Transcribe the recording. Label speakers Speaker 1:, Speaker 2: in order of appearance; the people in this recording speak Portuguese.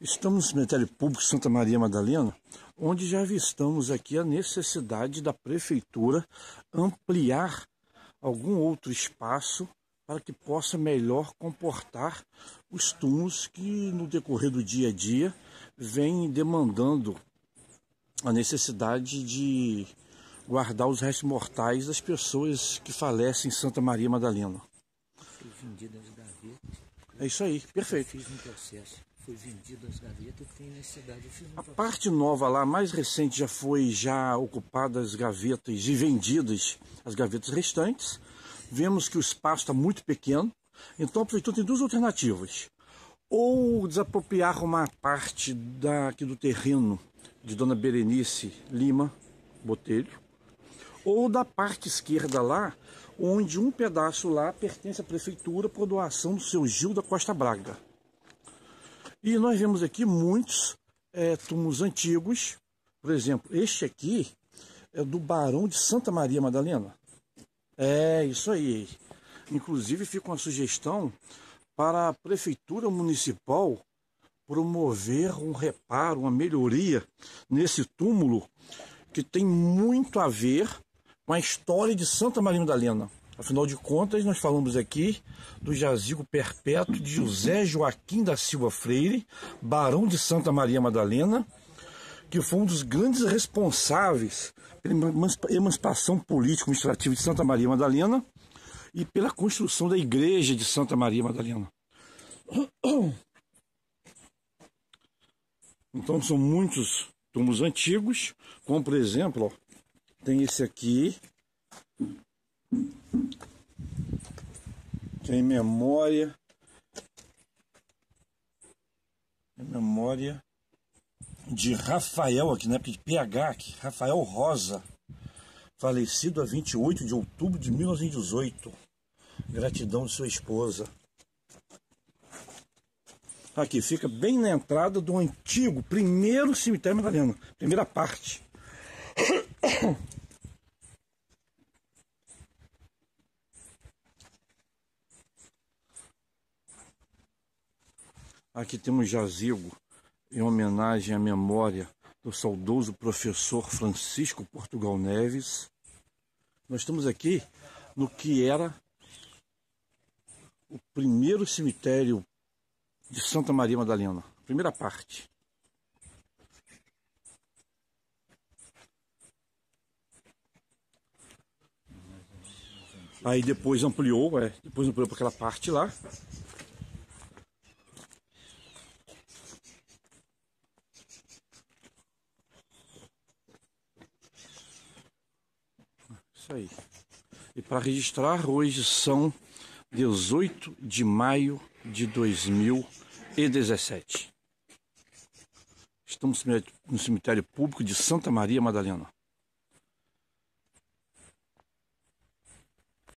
Speaker 1: Estamos no Cemitério Público Santa Maria Madalena, onde já avistamos aqui a necessidade da Prefeitura ampliar algum outro espaço para que possa melhor comportar os túmulos que no decorrer do dia a dia vêm demandando a necessidade de guardar os restos mortais das pessoas que falecem em Santa Maria Madalena. É isso aí, perfeito. Eu fiz um processo foi vendido as gavetas que tem cidade. a parte nova lá, mais recente, já foi já ocupadas as gavetas e vendidas as gavetas restantes. Vemos que o espaço está muito pequeno, então a prefeitura tem duas alternativas. Ou desapropriar uma parte da, do terreno de Dona Berenice Lima Botelho, ou da parte esquerda lá, onde um pedaço lá pertence à prefeitura por doação do seu Gil da Costa Braga. E nós vemos aqui muitos é, túmulos antigos. Por exemplo, este aqui é do Barão de Santa Maria Madalena. É, isso aí. Inclusive, fica uma sugestão para a Prefeitura Municipal promover um reparo, uma melhoria nesse túmulo que tem muito a ver com a história de Santa Maria Madalena. Afinal de contas, nós falamos aqui do jazigo perpétuo de José Joaquim da Silva Freire, barão de Santa Maria Madalena, que foi um dos grandes responsáveis pela emancipação político-administrativa de Santa Maria Madalena e pela construção da igreja de Santa Maria Madalena. Então são muitos túmulos antigos, como por exemplo, ó, tem esse aqui, tem memória, memória de Rafael aqui, né época de PH, aqui, Rafael Rosa, falecido a 28 de outubro de 1918. Gratidão de sua esposa. Aqui fica bem na entrada do antigo primeiro cemitério Madalena, primeira parte. Aqui temos jazigo em homenagem à memória do saudoso professor Francisco Portugal Neves. Nós estamos aqui no que era o primeiro cemitério de Santa Maria Madalena, primeira parte. Aí depois ampliou, é, depois ampliou para aquela parte lá. Isso aí. E para registrar, hoje são 18 de maio de 2017. Estamos no cemitério público de Santa Maria Madalena.